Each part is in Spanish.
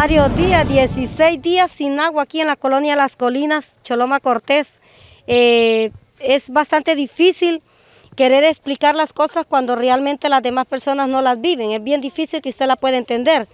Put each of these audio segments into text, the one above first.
varios días, 16 días sin agua aquí en la colonia Las Colinas, Choloma Cortés. Eh, es bastante difícil querer explicar las cosas cuando realmente las demás personas no las viven. Es bien difícil que usted la pueda entender.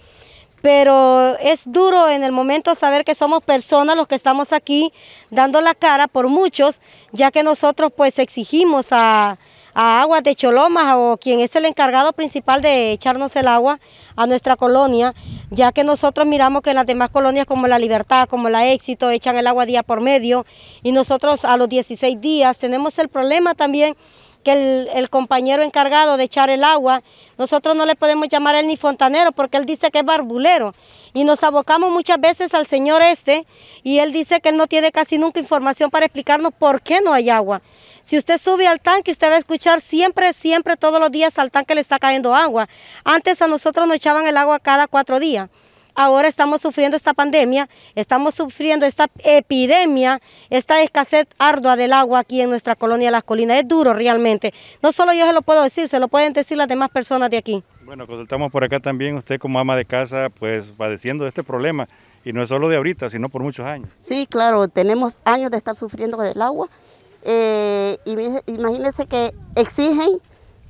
Pero es duro en el momento saber que somos personas los que estamos aquí dando la cara por muchos, ya que nosotros pues exigimos a, a Aguas de Cholomas o quien es el encargado principal de echarnos el agua a nuestra colonia, ya que nosotros miramos que las demás colonias como La Libertad, como La Éxito, echan el agua día por medio y nosotros a los 16 días tenemos el problema también que el, compañero encargado de echar el agua, nosotros no le podemos llamar a él ni fontanero porque él dice que es barbulero y nos abocamos muchas veces al señor este y él dice que él no tiene casi nunca información para explicarnos por qué no hay agua. Si usted sube al tanque, usted va a escuchar siempre, siempre, todos los días al tanque le está cayendo agua. Antes a nosotros nos echaban el agua cada cuatro días ahora estamos sufriendo esta pandemia, estamos sufriendo esta epidemia, esta escasez ardua del agua aquí en nuestra colonia Las Colinas. Es duro realmente. No solo yo se lo puedo decir, se lo pueden decir las demás personas de aquí. Bueno, consultamos por acá también usted como ama de casa, pues padeciendo de este problema. Y no es solo de ahorita, sino por muchos años. Sí, claro, tenemos años de estar sufriendo del agua. Eh, imagínense que exigen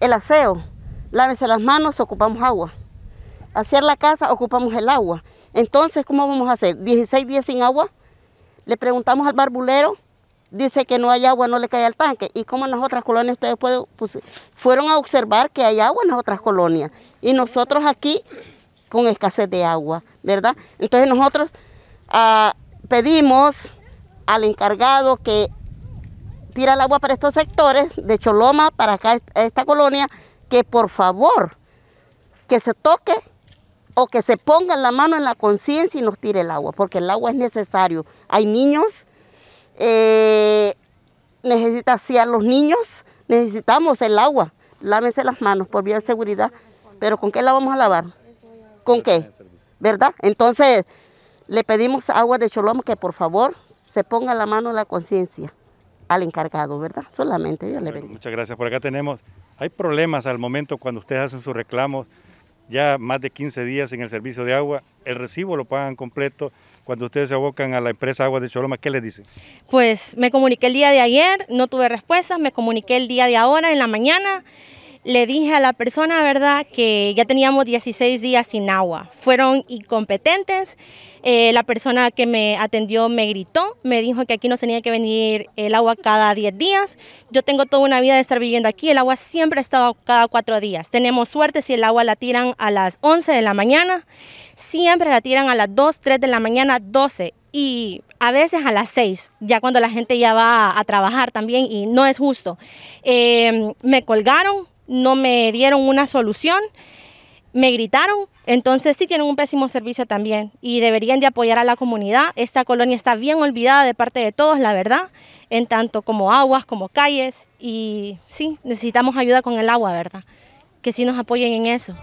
el aseo. Lávese las manos, ocupamos agua hacer la casa ocupamos el agua. Entonces, ¿cómo vamos a hacer? 16 días sin agua. Le preguntamos al barbulero, dice que no hay agua, no le cae al tanque. ¿Y como en las otras colonias ustedes pueden, pues, fueron a observar que hay agua en las otras colonias? Y nosotros aquí con escasez de agua, ¿verdad? Entonces nosotros ah, pedimos al encargado que tira el agua para estos sectores, de Choloma para acá, esta colonia, que por favor, que se toque o que se ponga la mano en la conciencia y nos tire el agua, porque el agua es necesario. Hay niños, eh, necesita si a los niños necesitamos el agua. Lávense las manos por vía de seguridad, pero ¿con qué la vamos a lavar? ¿Con qué? ¿Verdad? Entonces, le pedimos Agua de Choloma que por favor se ponga la mano en la conciencia al encargado, ¿verdad? Solamente Dios le bendiga. muchas gracias. Por acá tenemos, hay problemas al momento cuando ustedes hacen sus reclamos ya más de 15 días en el servicio de agua, el recibo lo pagan completo. Cuando ustedes se abocan a la empresa Agua de Choloma, ¿qué les dicen? Pues me comuniqué el día de ayer, no tuve respuestas, me comuniqué el día de ahora, en la mañana, le dije a la persona, ¿verdad?, que ya teníamos 16 días sin agua. Fueron incompetentes. Eh, la persona que me atendió me gritó, me dijo que aquí no tenía que venir el agua cada 10 días. Yo tengo toda una vida de estar viviendo aquí. El agua siempre ha estado cada 4 días. Tenemos suerte si el agua la tiran a las 11 de la mañana. Siempre la tiran a las 2, 3 de la mañana, 12 y a veces a las 6, ya cuando la gente ya va a trabajar también y no es justo. Eh, me colgaron, no me dieron una solución, me gritaron, entonces sí tienen un pésimo servicio también y deberían de apoyar a la comunidad. Esta colonia está bien olvidada de parte de todos, la verdad, en tanto como aguas, como calles y sí, necesitamos ayuda con el agua, ¿verdad? Que sí nos apoyen en eso.